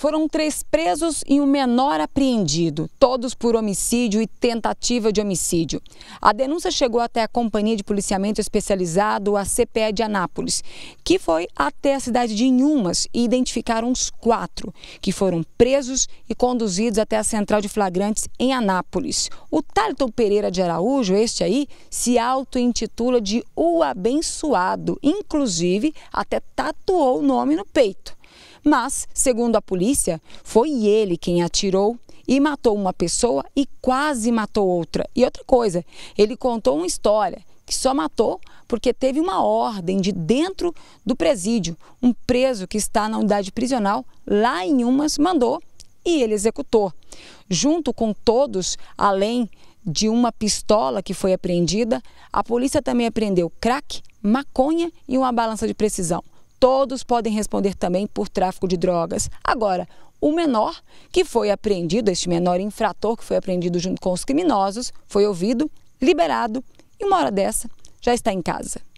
Foram três presos e um menor apreendido, todos por homicídio e tentativa de homicídio. A denúncia chegou até a Companhia de Policiamento Especializado, a CPE de Anápolis, que foi até a cidade de Inhumas e identificaram os quatro, que foram presos e conduzidos até a Central de Flagrantes em Anápolis. O Tarton Pereira de Araújo, este aí, se auto-intitula de O Abençoado, inclusive até tatuou o nome no peito. Mas, segundo a polícia, foi ele quem atirou e matou uma pessoa e quase matou outra. E outra coisa, ele contou uma história que só matou porque teve uma ordem de dentro do presídio. Um preso que está na unidade prisional lá em Umas mandou e ele executou. Junto com todos, além de uma pistola que foi apreendida, a polícia também apreendeu crack, maconha e uma balança de precisão todos podem responder também por tráfico de drogas. Agora, o menor que foi apreendido, este menor infrator que foi apreendido junto com os criminosos, foi ouvido, liberado e uma hora dessa já está em casa.